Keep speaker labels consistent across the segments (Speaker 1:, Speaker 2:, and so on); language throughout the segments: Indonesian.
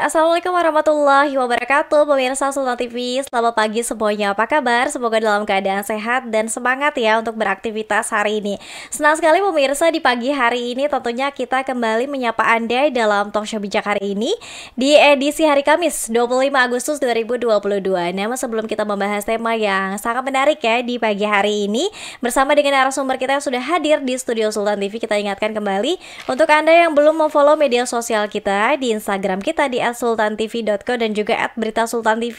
Speaker 1: Assalamualaikum warahmatullahi wabarakatuh Pemirsa Sultan TV, selamat pagi semuanya Apa kabar? Semoga dalam keadaan sehat dan semangat ya untuk beraktivitas hari ini Senang sekali pemirsa di pagi hari ini tentunya kita kembali menyapa Anda dalam Talkshow Bijak hari ini Di edisi hari Kamis 25 Agustus 2022 Namun sebelum kita membahas tema yang sangat menarik ya di pagi hari ini Bersama dengan narasumber kita yang sudah hadir di studio Sultan TV Kita ingatkan kembali untuk Anda yang belum memfollow media sosial kita di Instagram kita di @sultantv.co dan juga @beritasultantv.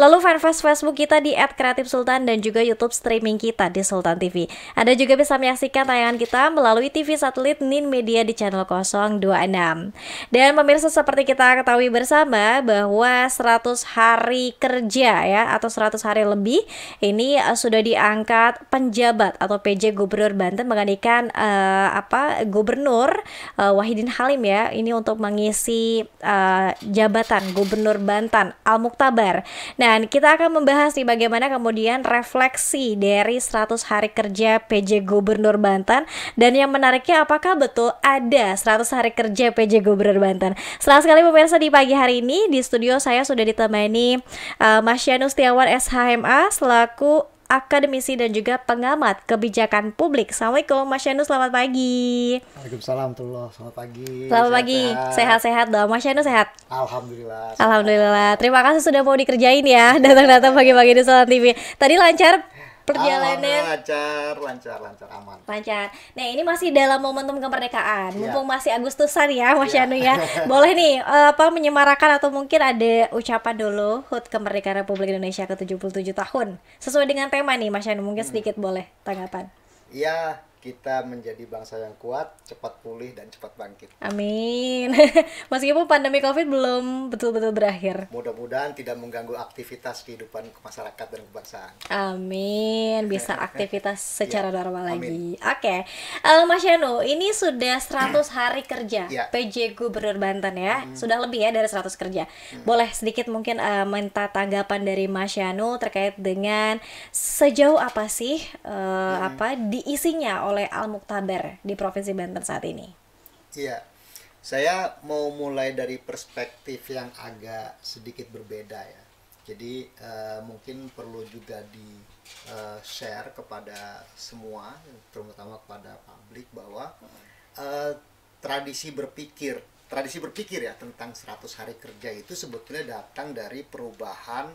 Speaker 1: Lalu fanpage Facebook kita di @kreatifsultan dan juga YouTube streaming kita di Sultan TV. Anda juga bisa menyaksikan tayangan kita melalui TV satelit Nin Media di channel 026. Dan pemirsa seperti kita ketahui bersama bahwa 100 hari kerja ya atau 100 hari lebih ini eh, sudah diangkat penjabat atau PJ Gubernur Banten menggantikan uh, eh, apa Gubernur uh, Wahidin Halim ya ini untuk mengisi uh, jabatan Gubernur Banten Al Muktabar. Dan kita akan membahas nih bagaimana kemudian refleksi dari 100 hari kerja PJ Gubernur Banten dan yang menariknya apakah betul ada 100 hari kerja PJ Gubernur Banten. Setelah sekali pemirsa di pagi hari ini di studio saya sudah ditemani uh, eh, Mas Yanus Tiawan SHMA selaku akademisi dan juga pengamat kebijakan publik. Assalamualaikum Mas Yanu, selamat pagi.
Speaker 2: Waalaikumsalam,
Speaker 1: tullah. selamat pagi. Selamat pagi, sehat-sehat dong. Mas Yanu sehat? Alhamdulillah. Sehat. Alhamdulillah. Terima kasih sudah mau dikerjain ya, datang-datang pagi-pagi di Salat TV. Tadi lancar perjalanannya lancar lancar lancar aman lancar nah ini masih dalam momentum kemerdekaan yeah. mumpung masih Agustusan ya Mas yeah. Yanu ya boleh nih eh, apa menyemarakan atau mungkin ada ucapan dulu HUT kemerdekaan Republik Indonesia ke 77 tahun sesuai dengan tema nih Mas Yanu mungkin hmm. sedikit hmm. boleh tanggapan
Speaker 2: ya kita menjadi bangsa yang kuat, cepat pulih dan cepat bangkit.
Speaker 1: Amin. Meskipun pandemi Covid belum betul-betul berakhir.
Speaker 2: Mudah-mudahan tidak mengganggu aktivitas kehidupan masyarakat dan kebangsaan.
Speaker 1: Amin. Bisa aktivitas iya. secara yeah. normal lagi. Oke. Okay. Uh, eh, Mas Yano, ini sudah 100 hari kerja yeah. PJ Gubernur Banten ya. Hmm. Sudah lebih ya dari 100 kerja. Hmm. Boleh sedikit mungkin uh, minta tanggapan dari Mas Yano terkait dengan sejauh apa sih uh, hmm. apa diisinya oleh Al Muktabar di Provinsi Banten saat ini?
Speaker 2: Iya, saya mau mulai dari perspektif yang agak sedikit berbeda ya. Jadi uh, mungkin perlu juga di uh, share kepada semua, terutama kepada publik bahwa uh, tradisi berpikir, tradisi berpikir ya tentang 100 hari kerja itu sebetulnya datang dari perubahan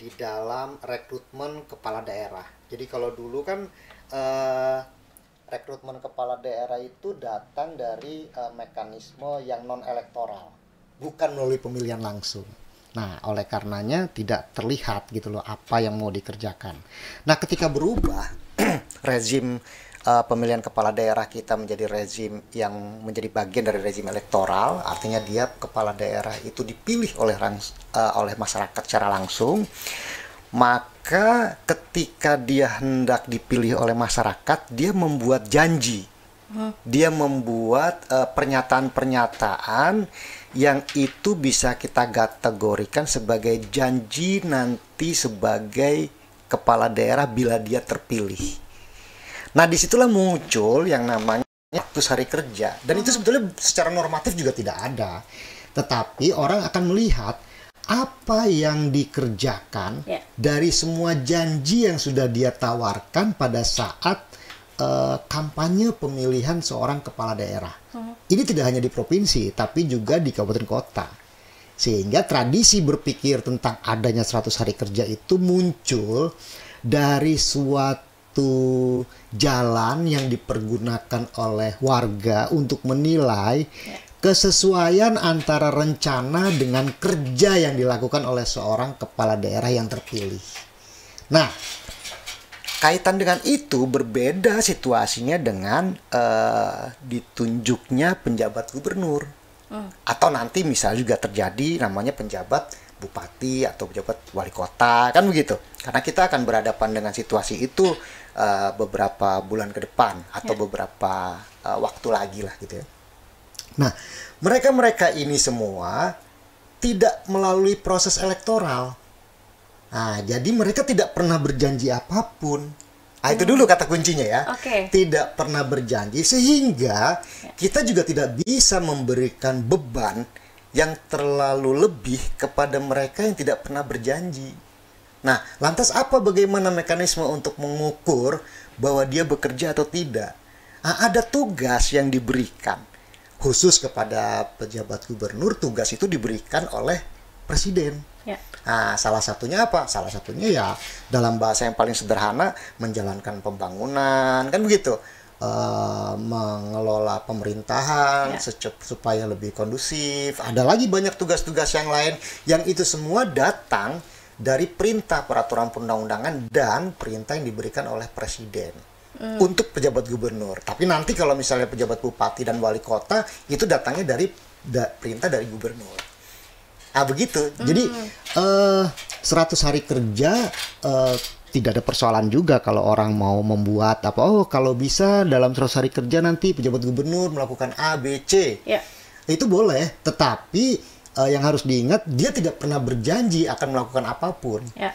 Speaker 2: di dalam rekrutmen kepala daerah. Jadi kalau dulu kan uh, rekrutmen kepala daerah itu datang dari uh, mekanisme yang non elektoral, bukan melalui pemilihan langsung. Nah, oleh karenanya tidak terlihat gitu loh apa yang mau dikerjakan. Nah, ketika berubah rezim uh, pemilihan kepala daerah kita menjadi rezim yang menjadi bagian dari rezim elektoral, artinya dia kepala daerah itu dipilih oleh uh, oleh masyarakat secara langsung maka ketika dia hendak dipilih oleh masyarakat dia membuat janji dia membuat eh, pernyataan-pernyataan yang itu bisa kita kategorikan sebagai janji nanti sebagai kepala daerah bila dia terpilih. Nah disitulah muncul yang namanya waktu hari kerja dan itu sebetulnya secara normatif juga tidak ada, tetapi orang akan melihat apa yang dikerjakan yeah. dari semua janji yang sudah dia tawarkan pada saat uh, kampanye pemilihan seorang kepala daerah. Hmm. Ini tidak hanya di provinsi, tapi juga di kabupaten kota. Sehingga tradisi berpikir tentang adanya 100 hari kerja itu muncul dari suatu jalan yang dipergunakan oleh warga untuk menilai ya kesesuaian antara rencana dengan kerja yang dilakukan oleh seorang kepala daerah yang terpilih. Nah, kaitan dengan itu berbeda situasinya dengan uh, ditunjuknya penjabat gubernur. Hmm. Atau nanti misalnya juga terjadi namanya penjabat bupati atau pejabat wali kota kan begitu karena kita akan berhadapan dengan situasi itu uh, beberapa bulan ke depan atau yeah. beberapa uh, waktu lagi lah gitu ya Nah, mereka-mereka ini semua tidak melalui proses elektoral. Nah, jadi mereka tidak pernah berjanji apapun. Nah, itu hmm. dulu kata kuncinya ya. Okay. Tidak pernah berjanji sehingga ya. kita juga tidak bisa memberikan beban yang terlalu lebih kepada mereka yang tidak pernah berjanji. Nah, lantas apa bagaimana mekanisme untuk mengukur bahwa dia bekerja atau tidak? Nah, ada tugas yang diberikan khusus kepada pejabat gubernur tugas itu diberikan oleh presiden. Ya. Nah, salah satunya apa? Salah satunya ya dalam bahasa yang paling sederhana menjalankan pembangunan kan begitu. Uh, mengelola pemerintahan ya. secep, supaya lebih kondusif. Ada lagi banyak tugas-tugas yang lain yang itu semua datang dari perintah peraturan perundang-undangan dan perintah yang diberikan oleh presiden hmm. untuk pejabat gubernur. Tapi nanti kalau misalnya pejabat bupati dan wali kota itu datangnya dari da, perintah dari gubernur. Ah begitu. Hmm. Jadi uh, 100 hari kerja uh, tidak ada persoalan juga kalau orang mau membuat apa oh kalau bisa dalam 100 hari kerja nanti pejabat gubernur melakukan A B C. Yeah. Itu boleh, tetapi uh, yang harus diingat dia tidak pernah berjanji akan melakukan apapun. Yeah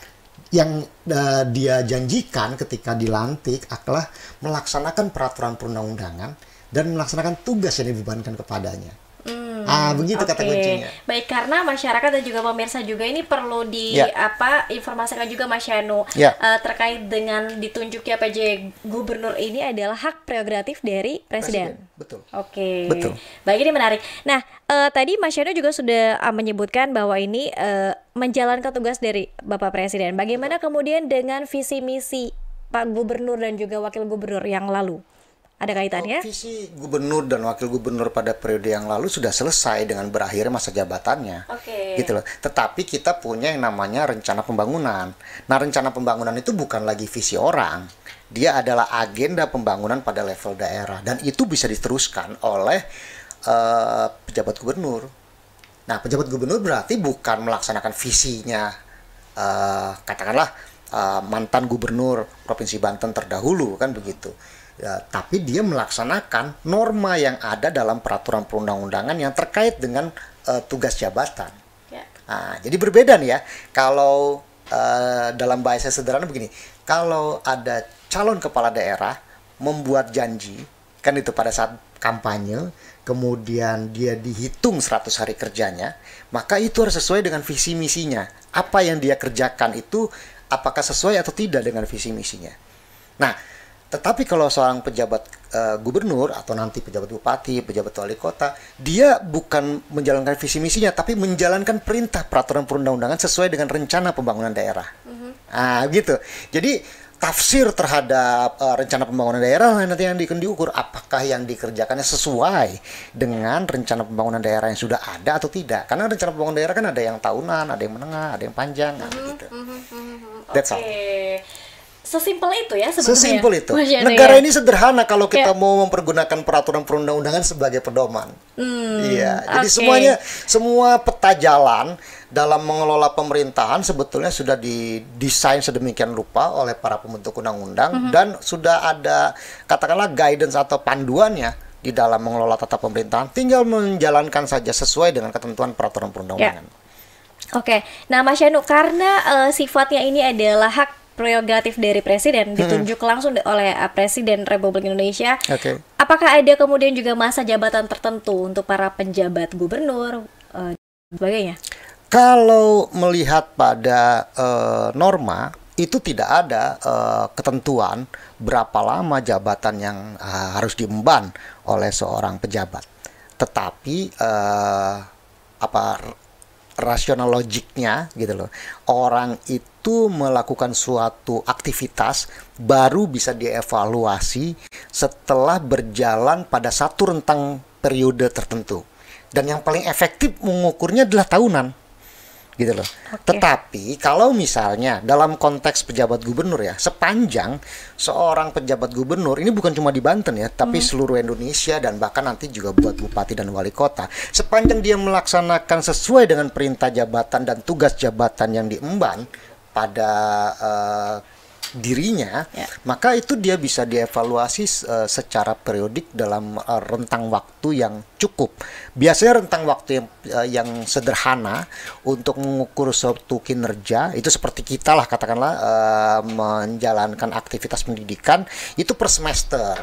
Speaker 2: yang uh, dia janjikan ketika dilantik adalah melaksanakan peraturan perundang-undangan dan melaksanakan tugas yang dibebankan kepadanya.
Speaker 1: Hmm, ah, begitu okay. kata kuncinya. Baik, karena masyarakat dan juga pemirsa juga ini perlu di yeah. apa informasikan juga Mas Yanu yeah. Ya. uh, terkait dengan ditunjuknya PJ Gubernur ini adalah hak prerogatif dari presiden. presiden. Betul. Oke. Okay. Betul. Baik, ini menarik. Nah, uh, tadi Mas Yanu juga sudah uh, menyebutkan bahwa ini uh, menjalankan tugas dari Bapak Presiden. Bagaimana kemudian dengan visi misi Pak Gubernur dan juga Wakil Gubernur yang lalu? Ada kaitannya? Visi
Speaker 2: gubernur dan wakil gubernur pada periode yang lalu sudah selesai dengan berakhirnya masa jabatannya. Oke. Okay. Gitu loh. Tetapi kita punya yang namanya rencana pembangunan. Nah, rencana pembangunan itu bukan lagi visi orang. Dia adalah agenda pembangunan pada level daerah dan itu bisa diteruskan oleh uh, pejabat gubernur. Nah, pejabat gubernur berarti bukan melaksanakan visinya uh, katakanlah uh, mantan gubernur Provinsi Banten terdahulu kan begitu Ya, tapi dia melaksanakan norma yang ada dalam peraturan perundang-undangan yang terkait dengan uh, tugas jabatan. Ya. Nah, jadi berbeda nih ya. Kalau uh, dalam bahasa sederhana begini, kalau ada calon kepala daerah membuat janji, kan itu pada saat kampanye, kemudian dia dihitung 100 hari kerjanya, maka itu harus sesuai dengan visi misinya. Apa yang dia kerjakan itu apakah sesuai atau tidak dengan visi misinya. Nah, tetapi kalau seorang pejabat uh, gubernur atau nanti pejabat bupati, pejabat wali kota, dia bukan menjalankan visi misinya, tapi menjalankan perintah peraturan perundang-undangan sesuai dengan rencana pembangunan daerah. Mm-hmm. Ah gitu. Jadi tafsir terhadap uh, rencana pembangunan daerah nanti yang diukur apakah yang dikerjakannya sesuai dengan rencana pembangunan daerah yang sudah ada atau tidak. Karena rencana pembangunan daerah kan ada yang tahunan, ada yang menengah, ada yang panjang, mm-hmm. gitu.
Speaker 1: Mm-hmm. That's okay sesimpel itu ya sebenarnya. Sesimpel itu. Masyarakat Negara ya? ini
Speaker 2: sederhana kalau kita ya. mau mempergunakan peraturan perundang-undangan sebagai pedoman. Hmm, iya. Jadi okay. semuanya semua peta jalan dalam mengelola pemerintahan sebetulnya sudah didesain sedemikian rupa oleh para pembentuk undang-undang mm -hmm. dan sudah ada katakanlah guidance atau panduannya di dalam mengelola tata pemerintahan. Tinggal menjalankan saja sesuai dengan ketentuan peraturan perundang-undangan.
Speaker 1: Ya. Oke, okay. nah Mas Yanu, karena uh, sifatnya ini adalah hak prerogatif dari presiden ditunjuk langsung oleh eh, presiden Republik Indonesia. Okay. Apakah ada kemudian juga masa jabatan tertentu untuk para penjabat gubernur uh, sebagainya?
Speaker 2: Kalau melihat pada uh, norma itu tidak ada uh, ketentuan berapa lama jabatan yang uh, harus diemban oleh seorang pejabat. Tetapi uh, apa rasional logiknya gitu loh. Orang itu itu melakukan suatu aktivitas baru bisa dievaluasi setelah berjalan pada satu rentang periode tertentu. Dan yang paling efektif mengukurnya adalah tahunan. Gitu loh. Okay. Tetapi kalau misalnya dalam konteks pejabat gubernur ya, sepanjang seorang pejabat gubernur ini bukan cuma di Banten ya, tapi hmm. seluruh Indonesia dan bahkan nanti juga buat bupati dan wali kota, sepanjang dia melaksanakan sesuai dengan perintah jabatan dan tugas jabatan yang diemban, pada uh, dirinya, yeah. maka itu dia bisa dievaluasi uh, secara periodik dalam uh, rentang waktu yang cukup. Biasanya rentang waktu yang uh, yang sederhana untuk mengukur suatu kinerja itu seperti kita lah katakanlah uh, menjalankan aktivitas pendidikan itu per semester.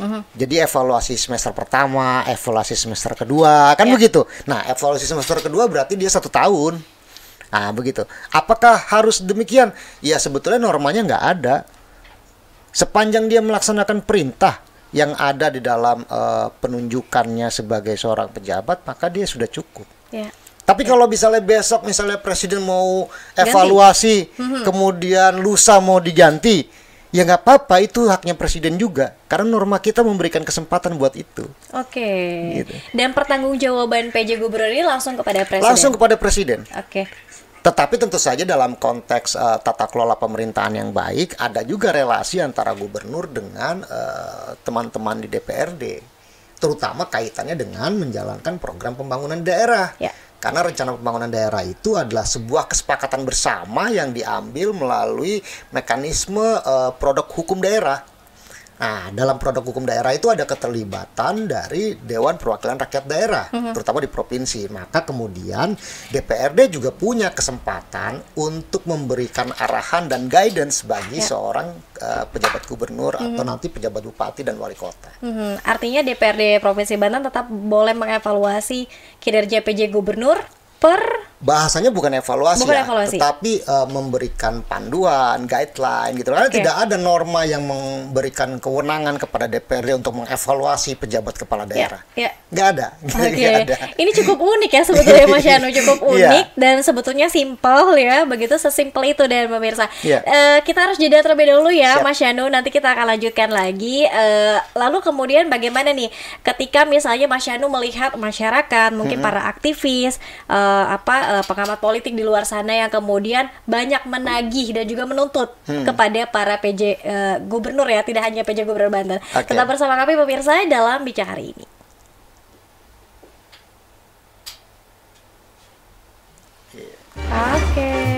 Speaker 2: Mhm. Jadi evaluasi semester pertama, evaluasi semester kedua, kan ya. begitu. Nah, evaluasi semester kedua berarti dia satu tahun. Nah, begitu. Apakah harus demikian? Ya, sebetulnya normanya nggak ada. Sepanjang dia melaksanakan perintah yang ada di dalam uh, penunjukannya sebagai seorang pejabat, maka dia sudah cukup. Yeah. Tapi kalau misalnya besok misalnya presiden mau evaluasi, Ganti. Mhm. kemudian lusa mau diganti, ya nggak apa-apa itu haknya presiden juga karena norma kita memberikan kesempatan buat itu.
Speaker 1: Oke. Okay. Gitu. Dan pertanggungjawaban PJ Gubernur ini langsung kepada presiden. Langsung
Speaker 2: kepada presiden. Oke. Okay. Tetapi tentu saja dalam konteks uh, tata kelola pemerintahan yang baik ada juga relasi antara gubernur dengan eh, teman-teman uh, di DPRD, terutama kaitannya dengan menjalankan program pembangunan daerah. Ya. Karena rencana pembangunan daerah itu adalah sebuah kesepakatan bersama yang diambil melalui mekanisme uh, produk hukum daerah Nah, dalam produk hukum daerah itu ada keterlibatan dari Dewan Perwakilan Rakyat Daerah, mm-hmm. terutama di provinsi. Maka kemudian DPRD juga punya kesempatan untuk memberikan arahan dan guidance bagi yeah. seorang uh, pejabat gubernur mm-hmm. atau nanti pejabat bupati dan wali kota.
Speaker 1: Mm-hmm. Artinya DPRD Provinsi Banten tetap boleh mengevaluasi kinerja PJ gubernur
Speaker 2: per bahasanya bukan evaluasi, bukan ya, evaluasi. tetapi uh, memberikan panduan, guideline gitu. Karena okay. tidak ada norma yang memberikan kewenangan kepada DPRD untuk mengevaluasi pejabat kepala ya, daerah. Yeah. Yeah. Gak ada. Okay. Gak ada.
Speaker 1: Ini cukup unik ya sebetulnya Mas Yano, cukup iya. unik yeah. dan sebetulnya simple ya, begitu sesimpel itu dan pemirsa. Yeah. Iya. Uh, kita harus jeda terlebih dulu ya, Siap. Mas Yano. Nanti kita akan lanjutkan lagi. Uh, lalu kemudian bagaimana nih ketika misalnya Mas Yano melihat masyarakat, mungkin -hmm. para aktivis, uh, apa uh, pengamat politik di luar sana yang kemudian banyak menagih dan juga menuntut hmm. kepada para PJ uh, eh, gubernur ya, tidak hanya PJ Gubernur Banten. Okay. Tetap bersama kami pemirsa dalam bicara hari ini. Oke. Okay.